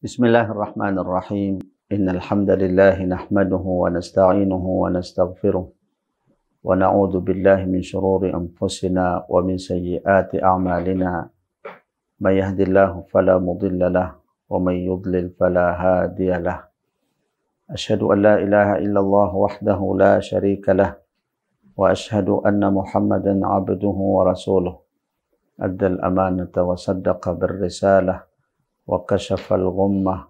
بسم الله الرحمن الرحيم إن الحمد لله نحمده ونستعينه ونستغفره ونعوذ بالله من شرور أنفسنا ومن سيئات أعمالنا من يهد الله فلا مضل له ومن يضلل فلا هادي له أشهد أن لا إله إلا الله وحده لا شريك له وأشهد أن محمدا عبده ورسوله أدى الأمانة وصدق بالرسالة وكشف الغمة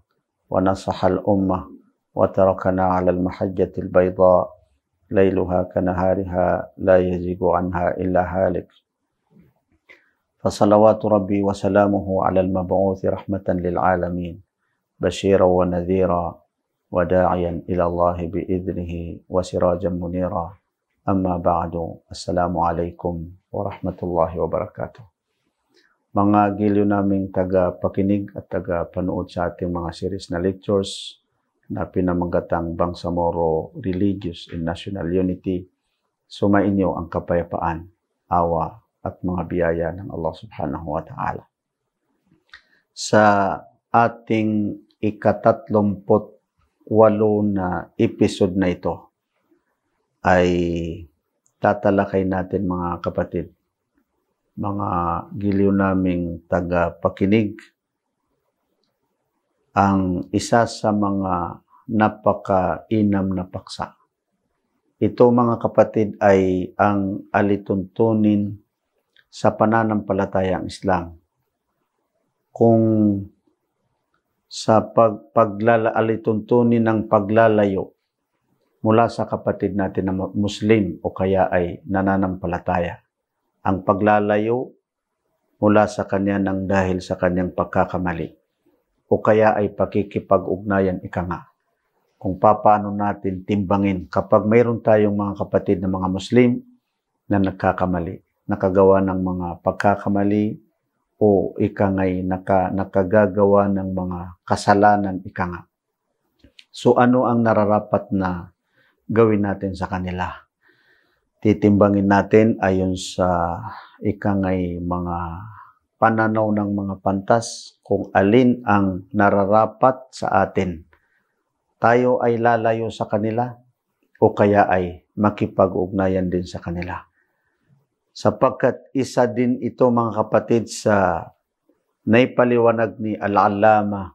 ونصح الأمة وتركنا على المحجة البيضاء ليلها كنهارها لا يزيغ عنها إلا هالك فصلوات ربي وسلامه على المبعوث رحمة للعالمين بشيرا ونذيرا وداعيا إلى الله بإذنه وسراجا منيرا أما بعد السلام عليكم ورحمة الله وبركاته mga giliw naming taga-pakinig at taga-panood sa ating mga series na lectures na pinamagatang Bangsamoro Religious and National Unity. Sumainyo ang kapayapaan, awa at mga biyaya ng Allah subhanahu wa ta'ala. Sa ating ikatatlumpot walo na episode na ito ay tatalakay natin mga kapatid mga giliw naming tagapakinig, ang isa sa mga napakainam na paksa. Ito mga kapatid ay ang alituntunin sa pananampalatayang Islam. Kung sa pag, paglala, alituntunin ng paglalayo mula sa kapatid natin na Muslim o kaya ay nananampalataya ang paglalayo mula sa kanya ng dahil sa kanyang pagkakamali o kaya ay pakikipag-ugnayan ika nga kung paano natin timbangin kapag mayroon tayong mga kapatid na mga Muslim na nagkakamali, nakagawa ng mga pagkakamali o ika nga'y naka, nakagagawa ng mga kasalanan ika nga. So ano ang nararapat na gawin natin sa kanila? titimbangin natin ayon sa ikangay mga pananaw ng mga pantas kung alin ang nararapat sa atin. Tayo ay lalayo sa kanila o kaya ay makipag-ugnayan din sa kanila. Sapagkat isa din ito mga kapatid sa naipaliwanag ni Al-Allama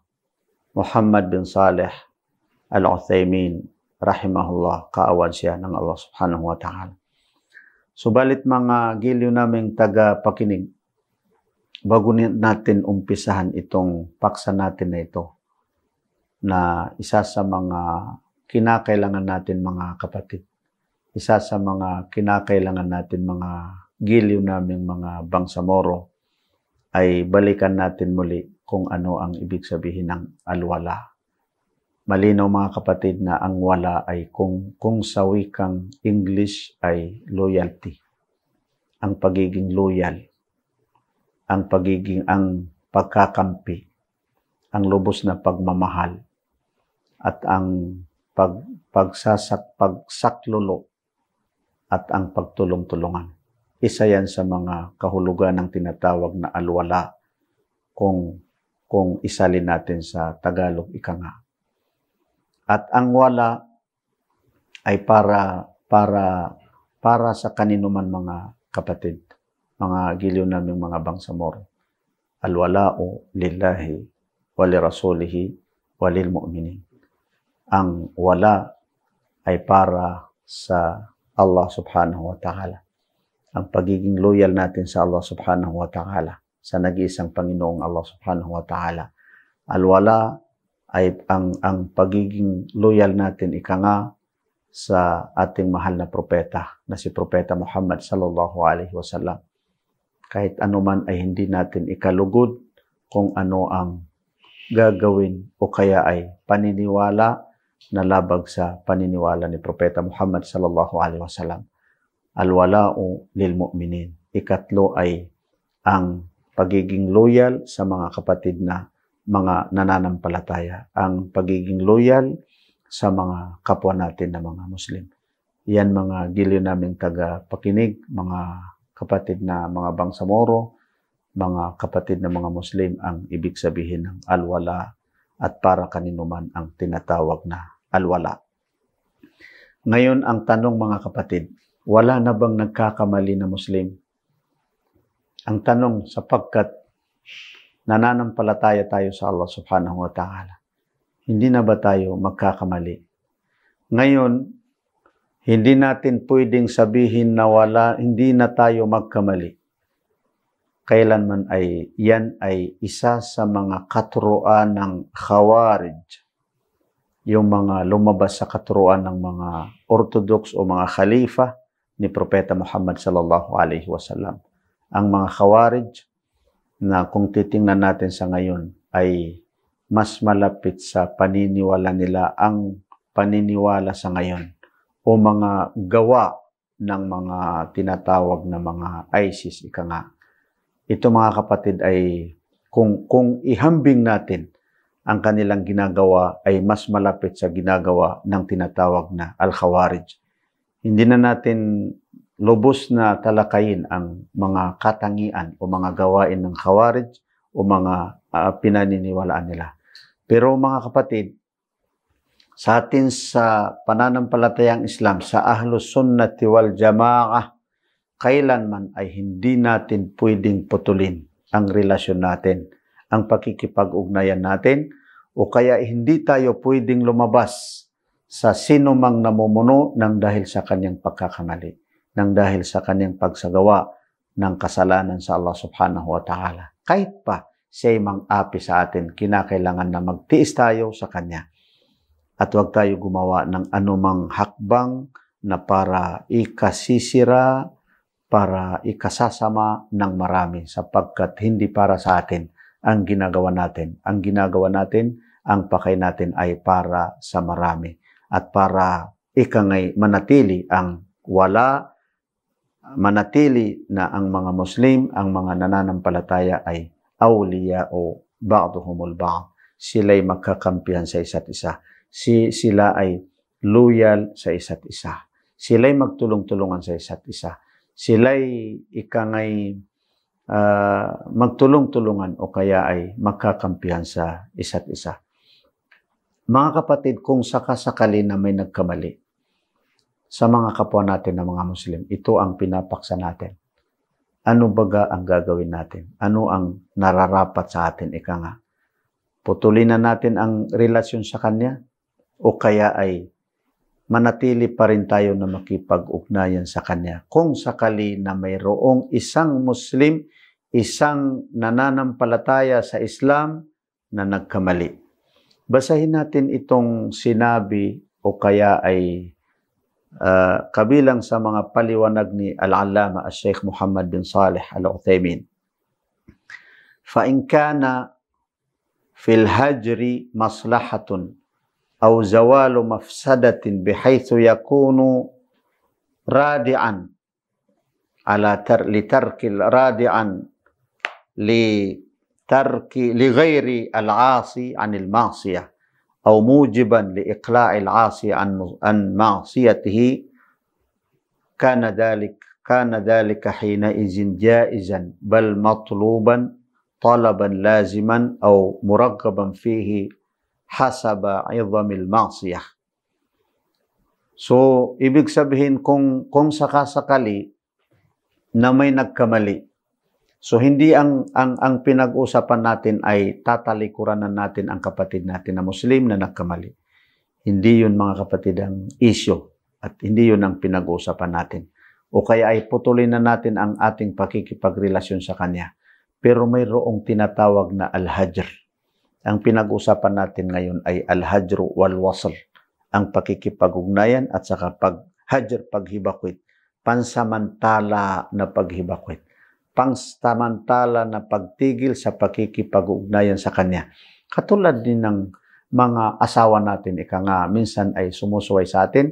Muhammad bin Saleh Al-Uthaymin rahimahullah kaawad siya ng Allah subhanahu wa ta'ala. Subalit mga giliw naming tagapakinig, bago natin umpisahan itong paksa natin na ito, na isa sa mga kinakailangan natin mga kapatid, isa sa mga kinakailangan natin mga giliw naming mga bangsamoro, ay balikan natin muli kung ano ang ibig sabihin ng alwala Malinaw mga kapatid na ang wala ay kung, kung sa wikang English ay loyalty. Ang pagiging loyal. Ang pagiging ang pagkakampi. Ang lubos na pagmamahal. At ang pag, pagsasak, pagsaklulo. At ang pagtulong-tulungan. Isa yan sa mga kahulugan ng tinatawag na alwala kung kung isalin natin sa Tagalog ika at ang wala ay para para para sa kaninuman mga kapatid, mga giliw naming mga bangsamoro. Alwalao lillahi wali rasulihi walil mu'minin. Ang wala ay para sa Allah subhanahu wa ta'ala. Ang pagiging loyal natin sa Allah subhanahu wa ta'ala, sa nag-iisang Panginoong Allah subhanahu wa ta'ala. Alwala ay ang, ang pagiging loyal natin ika nga sa ating mahal na propeta na si Propeta Muhammad sallallahu alaihi wasallam. Kahit anuman ay hindi natin ikalugod kung ano ang gagawin o kaya ay paniniwala na labag sa paniniwala ni Propeta Muhammad sallallahu alaihi wasallam. Alwala'u lil mu'minin. Ikatlo ay ang pagiging loyal sa mga kapatid na mga nananampalataya, ang pagiging loyal sa mga kapwa natin na mga Muslim. Yan mga giliw naming taga-pakinig, mga kapatid na mga bangsamoro, mga kapatid na mga Muslim ang ibig sabihin ng alwala at para kaninuman ang tinatawag na alwala. Ngayon ang tanong mga kapatid, wala na bang nagkakamali na Muslim? Ang tanong sapagkat nananampalataya tayo sa Allah subhanahu wa ta'ala. Hindi na ba tayo magkakamali? Ngayon, hindi natin pwedeng sabihin na wala, hindi na tayo magkamali. Kailanman ay, yan ay isa sa mga katruan ng khawarij yung mga lumabas sa katuruan ng mga orthodox o mga khalifa ni Propeta Muhammad sallallahu alaihi wasallam. Ang mga khawarij, na kung titingnan natin sa ngayon ay mas malapit sa paniniwala nila ang paniniwala sa ngayon o mga gawa ng mga tinatawag na mga ISIS ika nga. Ito mga kapatid ay kung kung ihambing natin ang kanilang ginagawa ay mas malapit sa ginagawa ng tinatawag na Al-Khawarij. Hindi na natin lubos na talakayin ang mga katangian o mga gawain ng Khawarij o mga uh, pinaniniwalaan nila. Pero mga kapatid, sa atin sa pananampalatayang Islam, sa Ahlus Sunnati wal Jama'ah, kailanman ay hindi natin pwedeng putulin ang relasyon natin, ang pakikipag-ugnayan natin, o kaya hindi tayo pwedeng lumabas sa sino mang namumuno ng dahil sa kanyang pagkakamali nang dahil sa kanyang pagsagawa ng kasalanan sa Allah subhanahu wa ta'ala. Kahit pa siya ay mang-api sa atin, kinakailangan na magtiis tayo sa Kanya. At huwag tayo gumawa ng anumang hakbang na para ikasisira, para ikasasama ng marami sapagkat hindi para sa atin ang ginagawa natin. Ang ginagawa natin, ang pakay natin ay para sa marami at para ikangay manatili ang wala manatili na ang mga Muslim, ang mga nananampalataya ay awliya o ba'duhumul ba'd. Sila'y magkakampihan sa isa't isa. Si, sila ay loyal sa isa't isa. Sila'y magtulong-tulungan sa isa't isa. Sila'y ikangay uh, magtulong-tulungan o kaya ay magkakampihan sa isa't isa. Mga kapatid, kung sakasakali na may nagkamali, sa mga kapwa natin na mga Muslim. Ito ang pinapaksa natin. Ano baga ang gagawin natin? Ano ang nararapat sa atin? Ika nga. Putulin na natin ang relasyon sa Kanya o kaya ay manatili pa rin tayo na makipag-ugnayan sa Kanya. Kung sakali na mayroong isang Muslim, isang nananampalataya sa Islam na nagkamali. Basahin natin itong sinabi o kaya ay uh, kabilang sa mga paliwanag ni Al-Allama Al-Sheikh Muhammad bin Salih Al-Uthaymin. فإن كان في الهجر مصلحة أو زوال مفسدة بحيث يكون رادعا على تر لترك رادعا لترك لغير العاصي عن المعصيه أو موجبا لإقلاع العاصي عن عن معصيته كان ذلك كان ذلك حينئذ جائزا بل مطلوبا طلبا لازما أو مرغبا فيه حسب عظم المعصية So, ibig sabihin kung, kung sakasakali na may nagkamali, So hindi ang ang ang pinag-usapan natin ay tatalikuran na natin ang kapatid natin na Muslim na nagkamali. Hindi 'yun mga kapatid ang issue at hindi 'yun ang pinag-uusapan natin. O kaya ay putulin na natin ang ating pakikipagrelasyon sa kanya. Pero mayroong tinatawag na al-hajr. Ang pinag-usapan natin ngayon ay al-hajr wal wasl, ang pakikipag-ugnayan at saka pag-hajr paghibakwit, pansamantala na paghibakwit pangsamantala na pagtigil sa pakikipag-ugnayan sa Kanya. Katulad din ng mga asawa natin, ika nga, minsan ay sumusuway sa atin,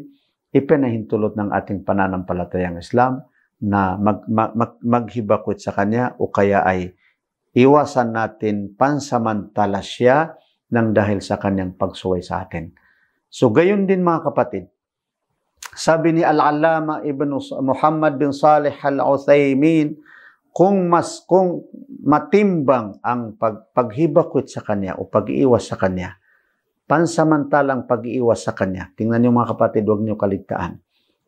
ipinahintulot ng ating pananampalatayang Islam na mag, mag, mag, maghibakwit sa Kanya o kaya ay iwasan natin pansamantala siya ng dahil sa Kanyang pagsuway sa atin. So, gayon din mga kapatid, sabi ni al allama Ibn Muhammad bin Salih Al-Uthaymin kung mas kung matimbang ang pag, paghibakwit sa kanya o pag-iwas sa kanya, pansamantalang pag-iwas sa kanya. Tingnan niyo mga kapatid, huwag niyo kaligtaan.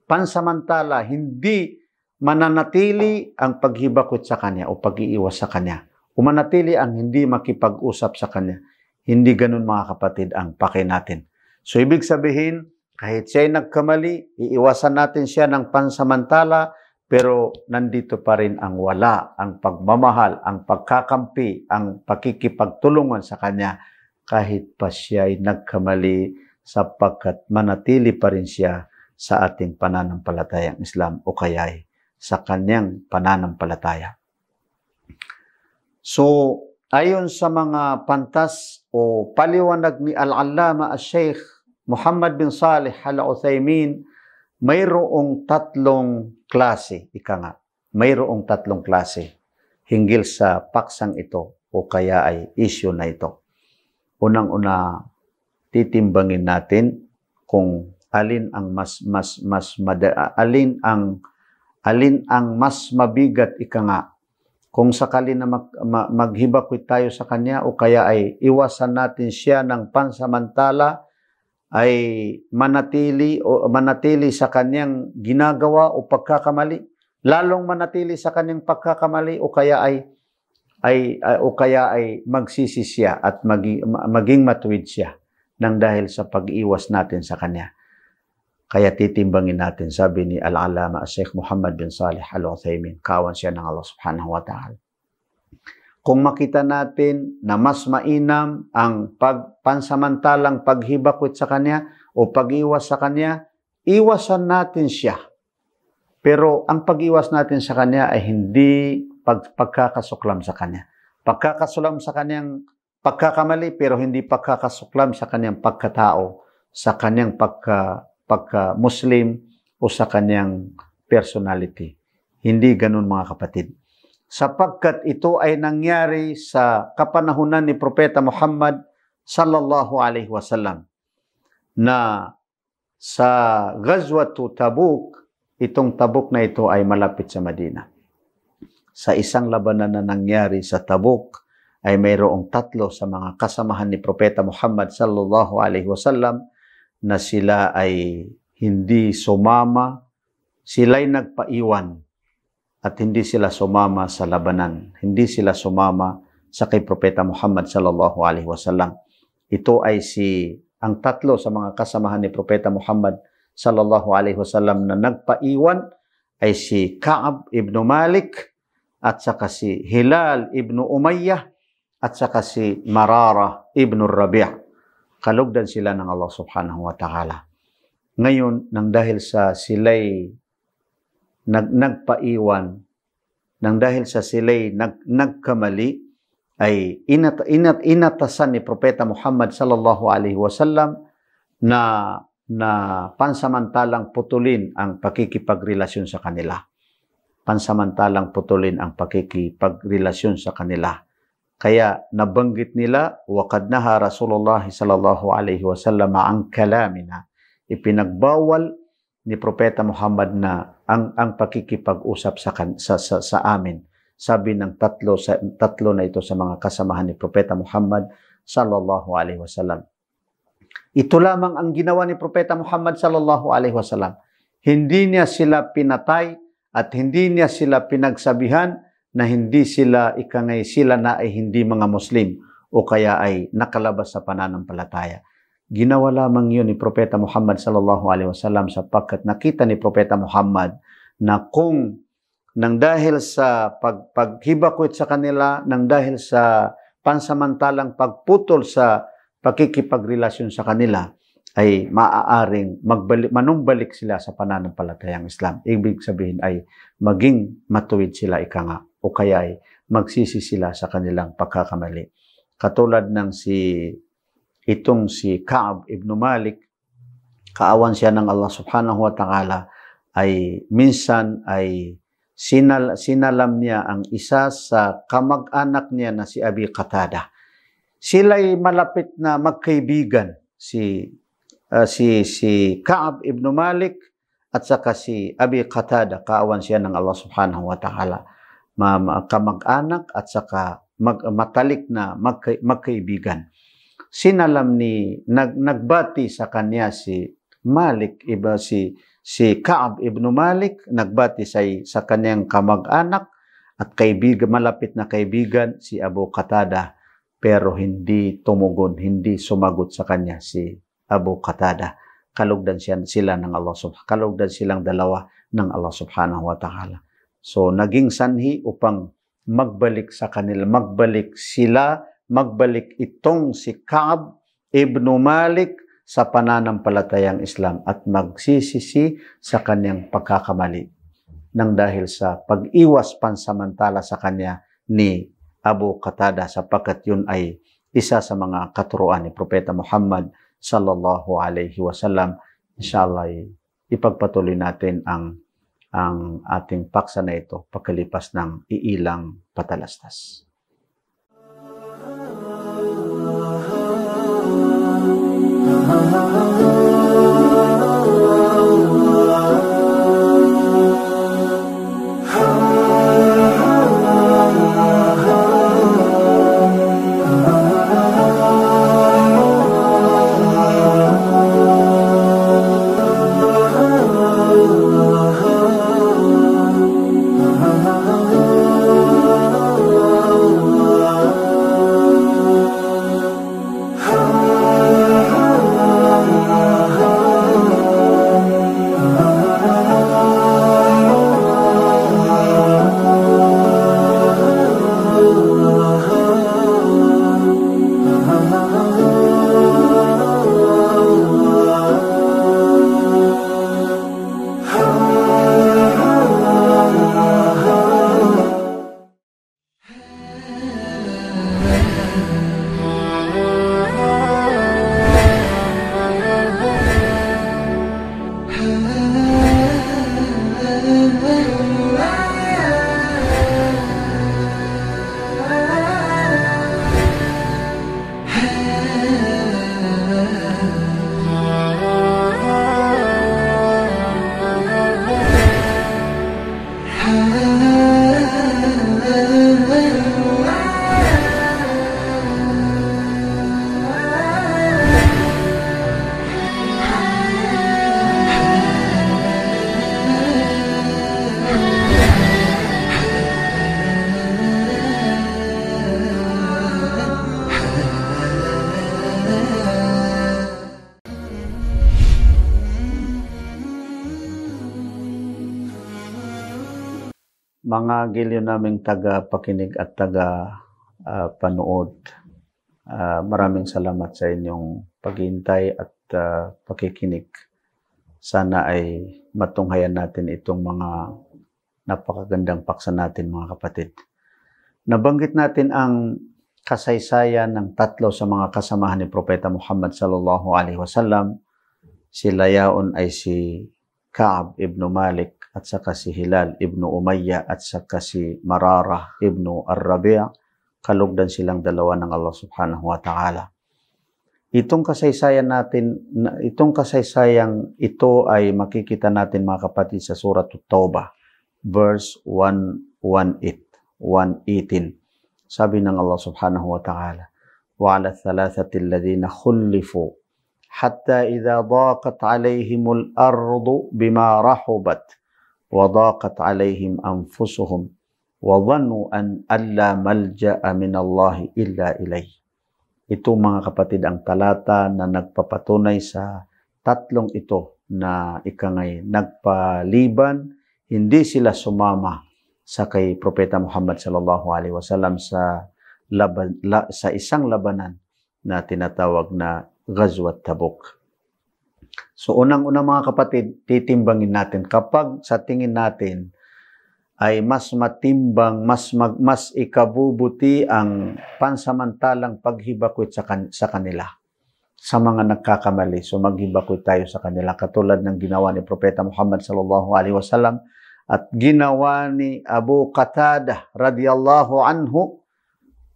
Pansamantala, hindi mananatili ang paghibakwit sa kanya o pag-iwas sa kanya. Umanatili ang hindi makipag-usap sa kanya. Hindi ganun mga kapatid ang pake natin. So ibig sabihin, kahit siya'y nagkamali, iiwasan natin siya ng pansamantala, pero nandito pa rin ang wala, ang pagmamahal, ang pagkakampi, ang pakikipagtulungan sa Kanya kahit pa siya ay nagkamali sapagkat manatili pa rin siya sa ating pananampalatayang Islam o kaya'y sa kanyang pananampalataya. So, ayon sa mga pantas o paliwanag ni Al-Allama Al-Sheikh Muhammad bin Salih Al-Uthaymin, mayroong tatlong klase, ika nga, mayroong tatlong klase hinggil sa paksang ito o kaya ay issue na ito. Unang-una, titimbangin natin kung alin ang mas mas mas mada, alin ang alin ang mas mabigat ika nga kung sakali na mag, ma, tayo sa kanya o kaya ay iwasan natin siya ng pansamantala ay manatili o manatili sa kanyang ginagawa o pagkakamali, lalong manatili sa kanyang pagkakamali o kaya ay ay uh, o kaya ay magsisi siya at maging, maging matuwid siya nang dahil sa pag-iwas natin sa kanya. Kaya titimbangin natin, sabi ni Al-Alama Sheikh Muhammad bin Salih al uthaymeen kawan siya ng Allah subhanahu wa ta'ala kung makita natin na mas mainam ang pag, pansamantalang paghibakwit sa Kanya o pag-iwas sa Kanya, iwasan natin siya. Pero ang pag-iwas natin sa Kanya ay hindi pag, pagkakasuklam sa Kanya. Pagkakasuklam sa Kanyang pagkakamali, pero hindi pagkakasuklam sa Kanyang pagkatao, sa Kanyang pagka, pagka-Muslim o sa Kanyang personality. Hindi ganun mga kapatid sapagkat ito ay nangyari sa kapanahunan ni Propeta Muhammad sallallahu alaihi wasallam na sa Ghazwatu Tabuk, itong Tabuk na ito ay malapit sa Madina. Sa isang labanan na nangyari sa Tabuk ay mayroong tatlo sa mga kasamahan ni Propeta Muhammad sallallahu alaihi wasallam na sila ay hindi sumama, sila'y nagpaiwan at hindi sila sumama sa labanan, hindi sila sumama sa kay Propeta Muhammad sallallahu alaihi wasallam. Ito ay si ang tatlo sa mga kasamahan ni Propeta Muhammad sallallahu alaihi wasallam na nagpaiwan ay si Ka'ab ibn Malik at saka si Hilal ibn Umayyah at saka si Marara ibn Rabi'ah. Kalugdan sila ng Allah subhanahu wa ta'ala. Ngayon, nang dahil sa sila'y nag, nagpaiwan nang dahil sa sila'y nag, nagkamali ay inat, inat, inatasan ni Propeta Muhammad sallallahu alaihi wasallam na na pansamantalang putulin ang pakikipagrelasyon sa kanila. Pansamantalang putulin ang pakikipagrelasyon sa kanila. Kaya nabanggit nila, wakad naha Rasulullah sallallahu alaihi wasallam ang kalamina. Ipinagbawal ni Propeta Muhammad na ang ang pakikipag-usap sa, sa sa sa amin sabi ng tatlo sa tatlo na ito sa mga kasamahan ni propeta Muhammad sallallahu alaihi wasallam ito lamang ang ginawa ni propeta Muhammad sallallahu alaihi wasallam hindi niya sila pinatay at hindi niya sila pinagsabihan na hindi sila ikangay sila na ay hindi mga muslim o kaya ay nakalabas sa pananampalataya Ginawa lamang yun ni Propeta Muhammad sallallahu alaihi wasallam sapagkat nakita ni Propeta Muhammad na kung nang dahil sa pag, paghibakwit sa kanila, nang dahil sa pansamantalang pagputol sa pakikipagrelasyon sa kanila, ay maaaring magbalik, manumbalik sila sa pananampalatayang Islam. Ibig sabihin ay maging matuwid sila ikanga o kaya ay magsisi sila sa kanilang pagkakamali. Katulad ng si itong si Kaab ibn Malik, kaawan siya ng Allah subhanahu wa ta'ala, ay minsan ay sinal, sinalam niya ang isa sa kamag-anak niya na si Abi Qatada. Sila'y malapit na magkaibigan si uh, si si Ka'ab ibn Malik at saka si Abi Qatada, kaawan siya ng Allah subhanahu wa ta'ala, kamag-anak at saka mag, matalik na magka, magkaibigan sinalam ni nag, nagbati sa kanya si Malik iba si si Kaab ibn Malik nagbati sa sa kanyang kamag-anak at kaibigan malapit na kaibigan si Abu Katada pero hindi tumugon hindi sumagot sa kanya si Abu Katada kalugdan siya sila ng Allah subhanahu kalugdan silang dalawa ng Allah subhanahu wa ta'ala so naging sanhi upang magbalik sa kanila magbalik sila magbalik itong si Kaab ibn Malik sa pananampalatayang Islam at magsisisi sa kanyang pagkakamali nang dahil sa pag-iwas pansamantala sa kanya ni Abu Qatada sapagkat yun ay isa sa mga katuruan ni Propeta Muhammad sallallahu alaihi wasallam. Inshallah, ipagpatuloy natin ang ang ating paksa na ito pagkalipas ng iilang patalastas. oh, oh, oh, oh. mga gilyo naming taga-pakinig at taga-panood, uh, uh, maraming salamat sa inyong paghihintay at uh, pakikinig. Sana ay matunghayan natin itong mga napakagandang paksa natin mga kapatid. Nabanggit natin ang kasaysayan ng tatlo sa mga kasamahan ni Propeta Muhammad sallallahu alaihi wasallam. Si yaon ay si Kaab ibn Malik, at saka si Hilal ibn Umayya at saka si Marara ibn Ar-Rabi' kalugdan silang dalawa ng Allah subhanahu wa ta'ala. Itong kasaysayan natin, itong kasaysayang ito ay makikita natin mga kapatid sa surat At-Tawbah verse 118. 118. Sabi ng Allah subhanahu wa ta'ala, وعلى الثلاثة الذين خلفوا حتى إذا ضاقت عليهم الأرض بما رحبت وضاقت عليهم أنفسهم وظنوا أن ألا ملجأ من الله illa إليه Ito mga kapatid ang talata na nagpapatunay sa tatlong ito na ikangay nagpaliban hindi sila sumama sa kay Propeta Muhammad sallallahu alaihi wasallam sa laban, la, sa isang labanan na tinatawag na Ghazwat Tabuk. So unang unang mga kapatid, titimbangin natin. Kapag sa tingin natin ay mas matimbang, mas mag, mas ikabubuti ang pansamantalang paghibakwit sa, kan, sa kanila sa mga nagkakamali. So maghibakwit tayo sa kanila katulad ng ginawa ni Propeta Muhammad sallallahu alaihi wasallam at ginawa ni Abu Qatadah radhiyallahu anhu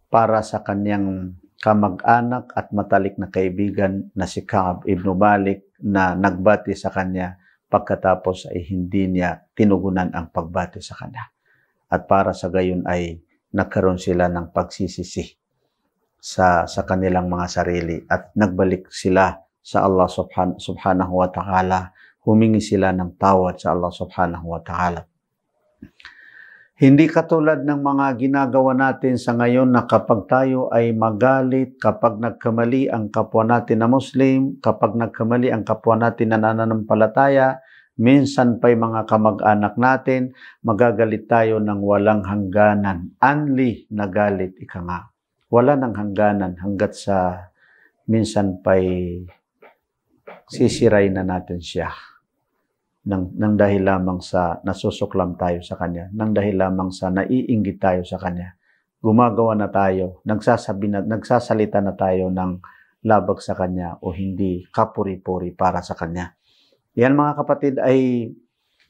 para sa kanyang kamag-anak at matalik na kaibigan na si Kaab ibn Malik na nagbati sa kanya pagkatapos ay hindi niya tinugunan ang pagbati sa kanya. At para sa gayon ay nagkaroon sila ng pagsisisi sa sa kanilang mga sarili at nagbalik sila sa Allah subhan, subhanahu wa ta'ala. Humingi sila ng tawad sa Allah subhanahu wa ta'ala. Hindi katulad ng mga ginagawa natin sa ngayon na kapag tayo ay magalit, kapag nagkamali ang kapwa natin na Muslim, kapag nagkamali ang kapwa natin na nananampalataya, minsan pa'y mga kamag-anak natin, magagalit tayo ng walang hangganan. Unli nagalit, galit, ika nga. Wala ng hangganan hanggat sa minsan pa'y sisiray na natin siya nang, nang dahil lamang sa nasusuklam tayo sa Kanya, nang dahil lamang sa naiinggit tayo sa Kanya. Gumagawa na tayo, nagsasabi na, nagsasalita na tayo ng labag sa Kanya o hindi kapuri-puri para sa Kanya. Yan mga kapatid ay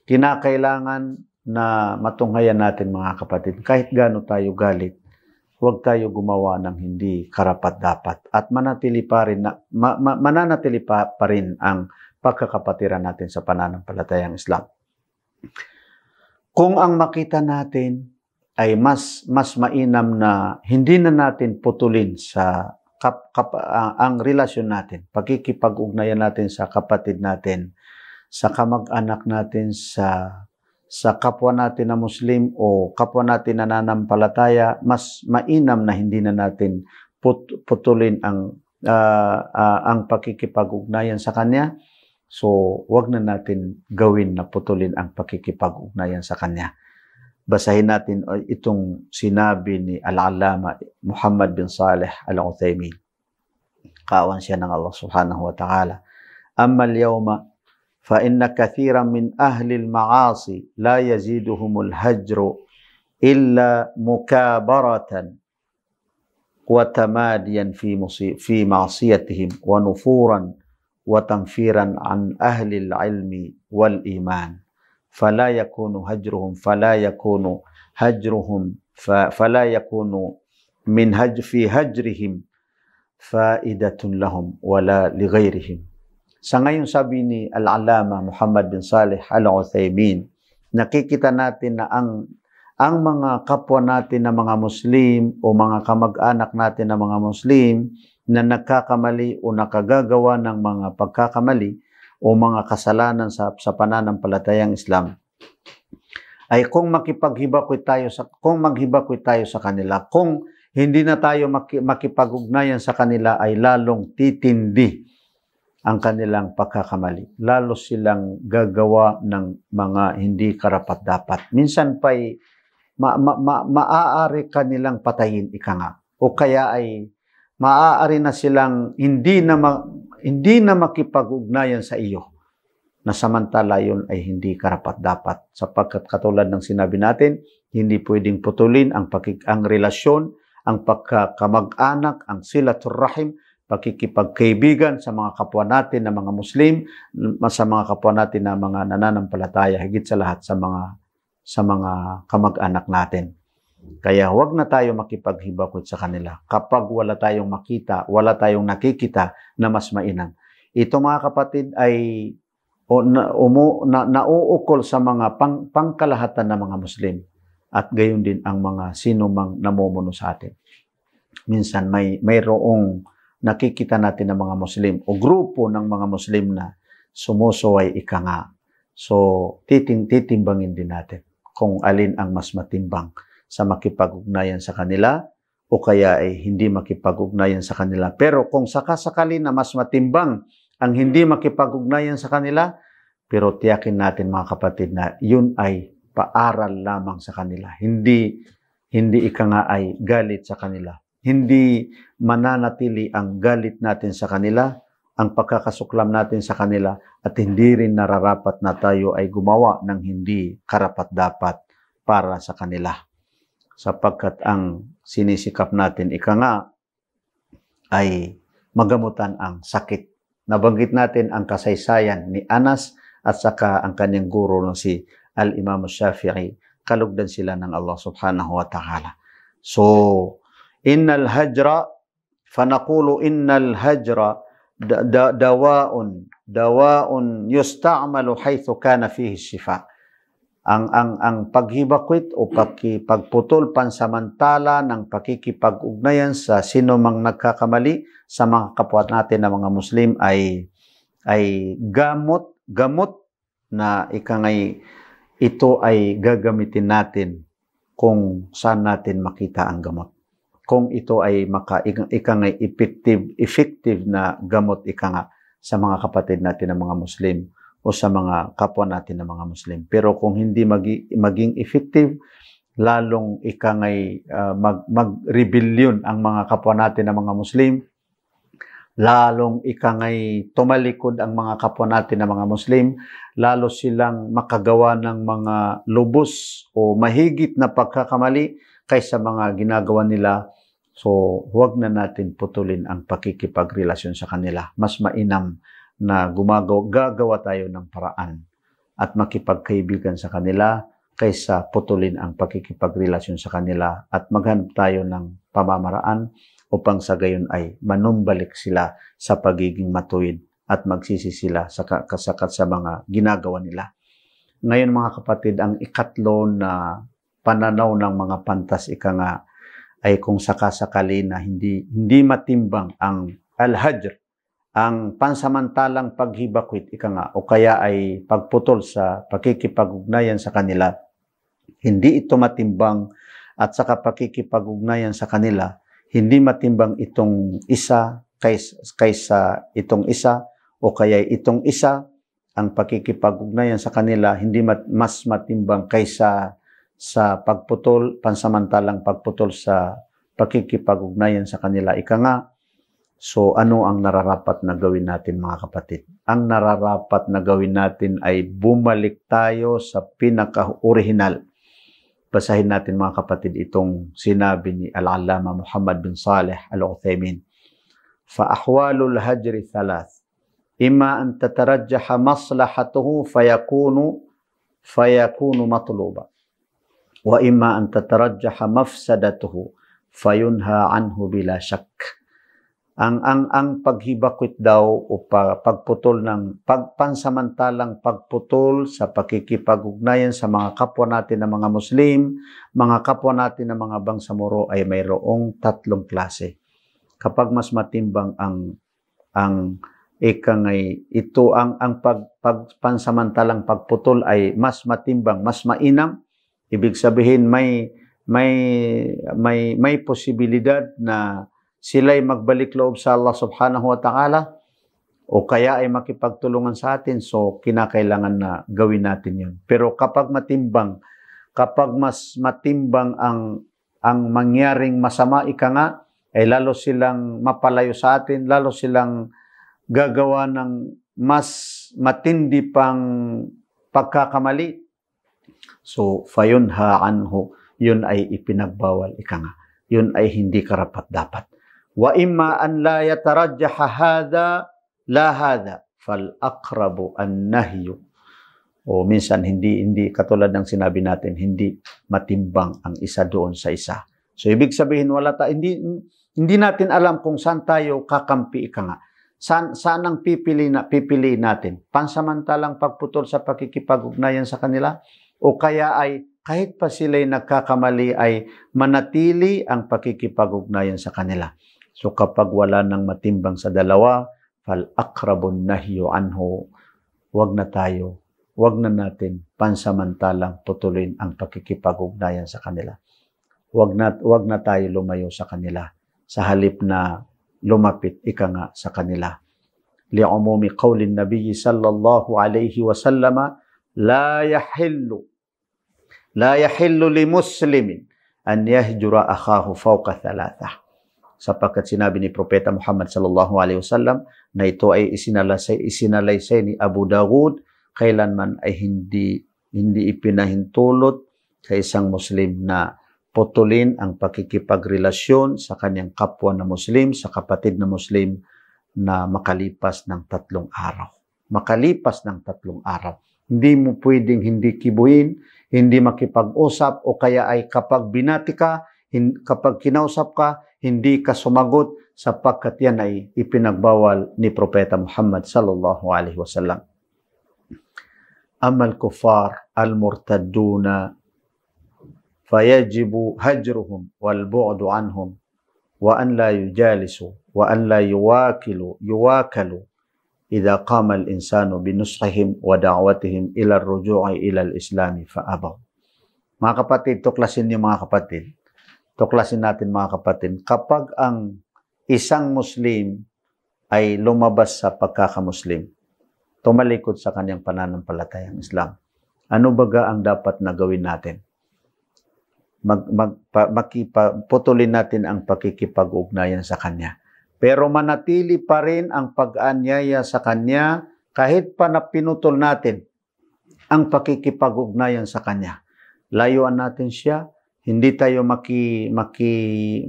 kinakailangan na matunghayan natin mga kapatid. Kahit gaano tayo galit, huwag tayo gumawa ng hindi karapat-dapat at manatili pa rin na, ma, ma, mananatili pa, pa rin ang pagkakapatiran natin sa pananampalatayang Islam. Kung ang makita natin ay mas mas mainam na hindi na natin putulin sa kap, kap, uh, ang relasyon natin, pagkikipag ugnayan natin sa kapatid natin, sa kamag-anak natin, sa sa kapwa natin na Muslim o kapwa natin na nanampalataya, mas mainam na hindi na natin put, putulin ang uh, uh, ang pakikipag-ugnayan sa kanya So, wag na natin gawin na putulin ang pakikipag-ugnayan sa Kanya. Basahin natin itong sinabi ni Al-Alama Muhammad bin Saleh Al-Uthaymin. Kawan siya ng Allah subhanahu wa ta'ala. Amma al-yawma fa kathiran min ahli al-ma'asi la yaziduhum al-hajru illa الهجر wa tamadiyan fi fi ma'siyatihim wa nufuran وتنفيرا عن أهل العلم والإيمان فلا يكون هجرهم فلا يكون هجرهم فلا يكون من هج في هجرهم فائدة لهم ولا لغيرهم Sa ngayon sabi ni Al-Alama Muhammad bin Saleh Al-Uthaymin, nakikita natin na ang ang mga kapwa natin na mga Muslim o mga kamag-anak natin na mga Muslim na nagkakamali o nakagagawa ng mga pagkakamali o mga kasalanan sa, sa pananampalatayang Islam ay kung makipaghibakoy tayo sa kung maghibakoy tayo sa kanila kung hindi na tayo makipag sa kanila ay lalong titindi ang kanilang pagkakamali lalo silang gagawa ng mga hindi karapat dapat minsan pa'y ma, ma, ma, maaari kanilang patayin ika nga o kaya ay maaari na silang hindi na ma- hindi na makipag-ugnayan sa iyo na samantala yun ay hindi karapat-dapat sapagkat katulad ng sinabi natin, hindi pwedeng putulin ang, pakik- ang relasyon, ang pagkakamag-anak, ang silatul rahim, pakikipagkaibigan sa mga kapwa natin na mga Muslim, sa mga kapwa natin na mga nananampalataya, higit sa lahat sa mga sa mga kamag-anak natin. Kaya huwag na tayo makipaghibakot sa kanila kapag wala tayong makita, wala tayong nakikita na mas mainam. Ito mga kapatid ay o, na, umu, na, nauukol sa mga pang, pangkalahatan ng mga Muslim at gayon din ang mga sinumang namumuno sa atin. Minsan may mayroong nakikita natin ng mga Muslim o grupo ng mga Muslim na sumusuway ika nga. So, titing, titimbangin din natin kung alin ang mas matimbang sa makipag-ugnayan sa kanila o kaya ay hindi makipag-ugnayan sa kanila. Pero kung sakasakali na mas matimbang ang hindi makipag-ugnayan sa kanila, pero tiyakin natin mga kapatid na yun ay paaral lamang sa kanila. Hindi hindi ika nga ay galit sa kanila. Hindi mananatili ang galit natin sa kanila, ang pagkakasuklam natin sa kanila, at hindi rin nararapat na tayo ay gumawa ng hindi karapat-dapat para sa kanila sapagkat ang sinisikap natin, ika nga, ay magamutan ang sakit. Nabanggit natin ang kasaysayan ni Anas at saka ang kanyang guro na si Al-Imam Shafi'i. Kalugdan sila ng Allah subhanahu wa ta'ala. So, innal hajra, fanakulu innal hajra, dawaun, dawaun yusta'malu haythu kana fihi shifa ang ang ang paghibakwit o paki, pansamantala ng pakikipag-ugnayan sa sino mang nagkakamali sa mga kapwa natin na mga Muslim ay ay gamot gamot na ikangay ito ay gagamitin natin kung saan natin makita ang gamot kung ito ay maka ikangay effective effective na gamot ikanga sa mga kapatid natin na mga Muslim o sa mga kapwa natin na mga Muslim. Pero kung hindi magi, maging effective, lalong ikangay uh, ah, mag, mag-rebellion ang mga kapwa natin na mga Muslim, lalong ikangay tumalikod ang mga kapwa natin na mga Muslim, lalo silang makagawa ng mga lubos o mahigit na pagkakamali kaysa mga ginagawa nila. So, huwag na natin putulin ang pakikipagrelasyon sa kanila. Mas mainam na gumagawa, gagawa tayo ng paraan at makipagkaibigan sa kanila kaysa putulin ang pakikipagrelasyon sa kanila at maghanap tayo ng pamamaraan upang sa gayon ay manumbalik sila sa pagiging matuwid at magsisi sila sa kasakat sa mga ginagawa nila. Ngayon mga kapatid, ang ikatlo na pananaw ng mga pantas ika nga ay kung sakasakali na hindi hindi matimbang ang alhajr, ang pansamantalang paghibakwit, ika nga, o kaya ay pagputol sa pakikipagugnayan sa kanila, hindi ito matimbang at sa kapakikipagugnayan sa kanila, hindi matimbang itong isa kaysa, kaysa itong isa o kaya itong isa ang pakikipagugnayan sa kanila hindi mat, mas matimbang kaysa sa pagputol, pansamantalang pagputol sa pakikipagugnayan sa kanila. Ika nga, So ano ang nararapat na gawin natin mga kapatid? Ang nararapat na gawin natin ay bumalik tayo sa pinaka-original. Basahin natin mga kapatid itong sinabi ni Al-Allama Muhammad bin Saleh Al-Uthaymin. فأحوال الهجر ثلاث إما أن تترجح مصلحته فيكون matluba. Wa وإما an تترجح mafsadatuhu fayunha anhu bila shakk. Ang ang ang paghibakwit daw o pagputol ng pagpansamantalang pagputol sa pakikipagugnayan sa mga kapwa natin na mga Muslim, mga kapwa natin na mga bangsamoro ay mayroong tatlong klase. Kapag mas matimbang ang ang ikang ngay ito ang ang pag, pagpansamantalang pagputol ay mas matimbang, mas mainam. Ibig sabihin may may may may posibilidad na sila'y magbalik loob sa Allah subhanahu wa ta'ala o kaya ay makipagtulungan sa atin, so kinakailangan na gawin natin yun. Pero kapag matimbang, kapag mas matimbang ang, ang mangyaring masama, ika nga, ay lalo silang mapalayo sa atin, lalo silang gagawa ng mas matindi pang pagkakamali. So, fayunha anhu, yun ay ipinagbawal, ika nga. Yun ay hindi karapat dapat. Wa imma an la yatarajjaha hadha la hadha fal aqrabu an nahyu. O minsan hindi hindi katulad ng sinabi natin hindi matimbang ang isa doon sa isa. So ibig sabihin wala ta hindi hindi natin alam kung saan tayo kakampi ka nga. Saan, saan ang pipili na, pipili natin? Pansamantalang pagputol sa pakikipag-ugnayan sa kanila? O kaya ay kahit pa sila ay nagkakamali ay manatili ang pakikipag-ugnayan sa kanila. So kapag wala ng matimbang sa dalawa, fal akrabun nahyu anhu, wag na tayo, wag na natin pansamantalang tutuloyin ang pakikipag-ugnayan sa kanila. Wag na, wag na tayo lumayo sa kanila sa halip na lumapit ika nga sa kanila. Li'umumi qawlin nabiyyi sallallahu alayhi wa sallama, la yahillu لا يحل لمسلم أن يهجر أخاه فوق ثلاثة sapagkat sinabi ni Propeta Muhammad sallallahu alaihi wasallam na ito ay isinalaysay, isinalaysay ni Abu Dawud kailanman ay hindi hindi ipinahintulot sa isang Muslim na putulin ang pakikipagrelasyon sa kanyang kapwa na Muslim, sa kapatid na Muslim na makalipas ng tatlong araw. Makalipas ng tatlong araw. Hindi mo pwedeng hindi kibuin, hindi makipag-usap o kaya ay kapag binati ka, kapag kinausap ka, hindi ka sumagot sapagkat yan ay ipinagbawal ni Propeta Muhammad sallallahu alaihi wasallam. Amal kuffar al-murtadduna hajruhum anhum wa فيجب هجرهم والبعد عنهم وأن لا يجالسوا وأن لا يواكلوا يواكلوا إذا قام الإنسان بنصحهم ودعوتهم إلى الرجوع إلى الإسلام فأبوا. Mga kapatid, tuklasin niyo mga kapatid tuklasin natin mga kapatid, kapag ang isang Muslim ay lumabas sa pagkakamuslim, tumalikod sa kanyang pananampalatayang Islam, ano baga ang dapat na gawin natin? Mag, mag, pa, makipa, putulin natin ang pakikipag-ugnayan sa kanya. Pero manatili pa rin ang pag-anyaya sa kanya kahit pa na pinutol natin ang pakikipag-ugnayan sa kanya. Layuan natin siya hindi tayo maki, maki,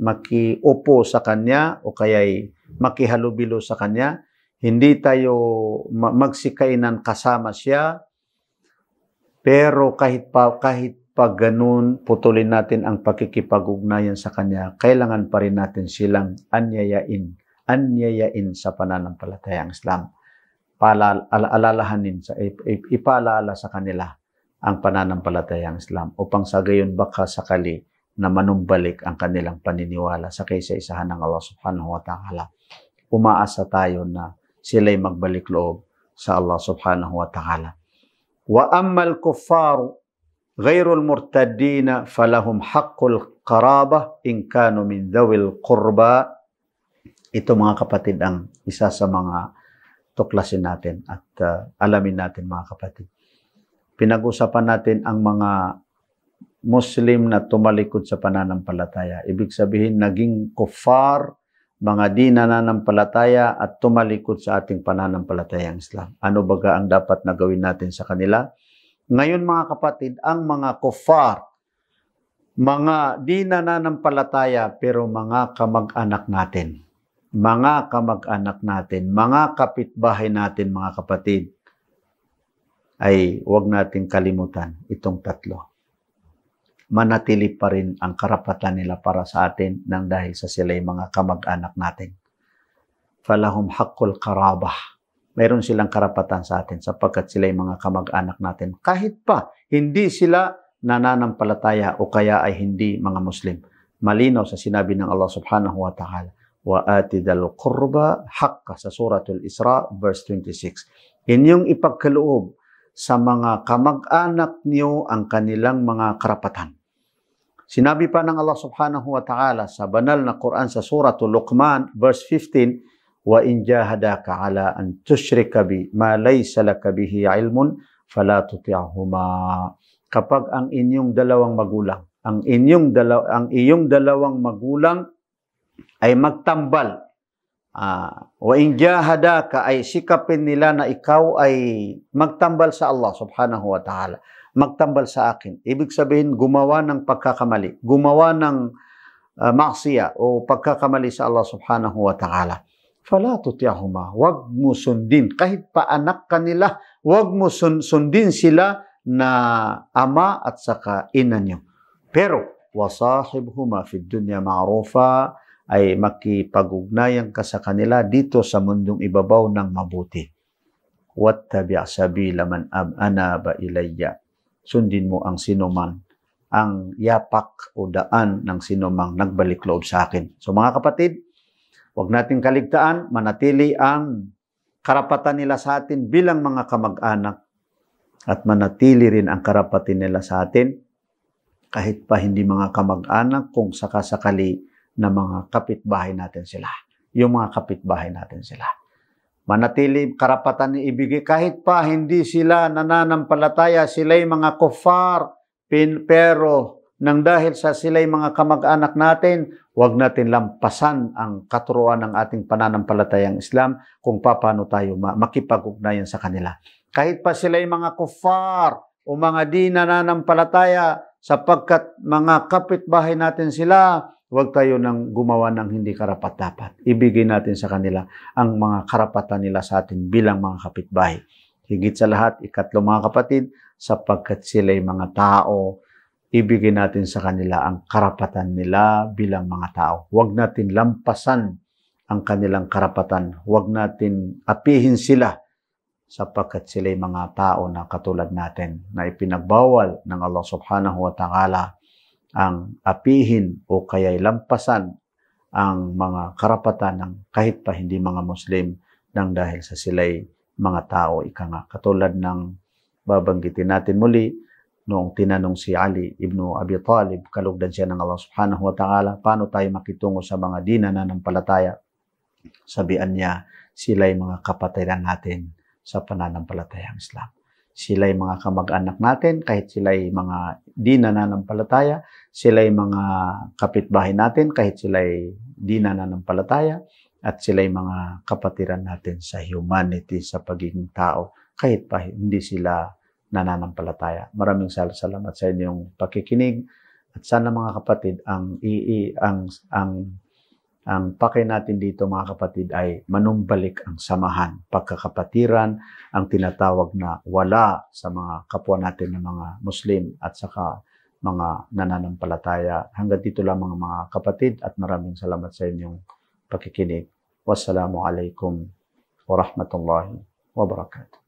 makiupo sa Kanya o kaya'y makihalubilo sa Kanya. Hindi tayo magsikay ng kasama siya. Pero kahit pa, kahit pa ganun, putulin natin ang pakikipag sa Kanya. Kailangan pa rin natin silang anyayain. Anyayain sa pananampalatayang Islam. Pala, alalahanin, sa, ipaalala sa kanila ang pananampalatayang Islam upang sa gayon baka sakali na manumbalik ang kanilang paniniwala sa kaisa-isahan ng Allah subhanahu wa ta'ala. Umaasa tayo na sila'y magbalik loob sa Allah subhanahu wa ta'ala. Wa ammal kuffaru ghayrul murtaddina falahum haqqul qaraba in kanu min dawil qurba. Ito mga kapatid ang isa sa mga tuklasin natin at uh, alamin natin mga kapatid pinag-usapan natin ang mga Muslim na tumalikod sa pananampalataya. Ibig sabihin, naging kuffar, mga di nananampalataya at tumalikod sa ating pananampalatayang Islam. Ano baga ang dapat na gawin natin sa kanila? Ngayon mga kapatid, ang mga kuffar, mga di nananampalataya pero mga kamag-anak natin, mga kamag-anak natin, mga kapitbahay natin mga kapatid, ay huwag nating kalimutan itong tatlo. Manatili pa rin ang karapatan nila para sa atin nang dahil sa sila ay mga kamag-anak natin. Falahum hakul karabah. Mayroon silang karapatan sa atin sapagkat sila ay mga kamag-anak natin. Kahit pa hindi sila nananampalataya o kaya ay hindi mga Muslim. Malinaw sa sinabi ng Allah subhanahu wa ta'ala wa atidal qurba haqqa sa suratul Isra verse 26. Inyong ipagkaloob sa mga kamag-anak niyo ang kanilang mga karapatan. Sinabi pa ng Allah subhanahu wa ta'ala sa banal na Quran sa suratul Luqman verse 15, وَإِنْ جَاهَدَاكَ عَلَىٰ أَنْ تُشْرِكَ بِي مَا لَيْسَ لَكَ بِهِ عِلْمٌ فَلَا تُطِعْهُمَا Kapag ang inyong dalawang magulang, ang inyong dalaw ang iyong dalawang magulang ay magtambal Ah, wa in jahadaka ay sikapin nila na ikaw ay magtambal sa Allah subhanahu wa ta'ala. Magtambal sa akin. Ibig sabihin, gumawa ng pagkakamali. Gumawa ng uh, ah, maksiya o pagkakamali sa Allah subhanahu wa ta'ala. Fala tutiahuma, Huwag mo sundin. Kahit pa anak ka nila, huwag mo sundin sila na ama at saka ina nyo. Pero, wasahibhuma fid dunya ma'rufa ay makipag-ugnayan ka sa kanila dito sa mundong ibabaw ng mabuti. Wattabi' sabila man anaba ilayya. Sundin mo ang sinuman, ang yapak o daan ng sinumang nagbalik loob sa akin. So mga kapatid, huwag nating kaligtaan, manatili ang karapatan nila sa atin bilang mga kamag-anak at manatili rin ang karapatan nila sa atin kahit pa hindi mga kamag-anak kung sakasakali na mga kapitbahay natin sila. Yung mga kapitbahay natin sila. Manatili karapatan ni ibigay kahit pa hindi sila nananampalataya, sila'y mga kufar, pin, pero nang dahil sa sila'y mga kamag-anak natin, huwag natin lampasan ang katuruan ng ating pananampalatayang Islam kung paano tayo makipag-ugnayan sa kanila. Kahit pa sila'y mga kufar o mga di nananampalataya sapagkat mga kapitbahay natin sila, Huwag tayo nang gumawa ng hindi karapat-dapat. Ibigay natin sa kanila ang mga karapatan nila sa atin bilang mga kapitbahay. Higit sa lahat, ikatlo mga kapatid, sapagkat sila ay mga tao, ibigay natin sa kanila ang karapatan nila bilang mga tao. Huwag natin lampasan ang kanilang karapatan. Huwag natin apihin sila sapagkat sila ay mga tao na katulad natin na ipinagbawal ng Allah subhanahu wa ta'ala ang apihin o kaya'y lampasan ang mga karapatan ng kahit pa hindi mga Muslim nang dahil sa sila'y mga tao, ika nga. Katulad ng babanggitin natin muli, noong tinanong si Ali ibn Abi Talib, kalugdan siya ng Allah subhanahu wa ta'ala, paano tayo makitungo sa mga di nananampalataya? Sabian niya, sila'y mga kapatiran natin sa pananampalatayang Islam. Sila'y mga kamag-anak natin, kahit sila'y mga di nananampalataya, sila'y mga kapitbahay natin, kahit sila'y di nananampalataya, at sila'y mga kapatiran natin sa humanity, sa pagiging tao, kahit pa hindi sila nananampalataya. Maraming salamat sa inyong pakikinig at sana mga kapatid ang i ang ang ang pakay natin dito mga kapatid ay manumbalik ang samahan, pagkakapatiran, ang tinatawag na wala sa mga kapwa natin ng mga Muslim at saka mga nananampalataya. Hanggang dito lang mga mga kapatid at maraming salamat sa inyong pakikinig. Wassalamu alaikum wa barakatuh.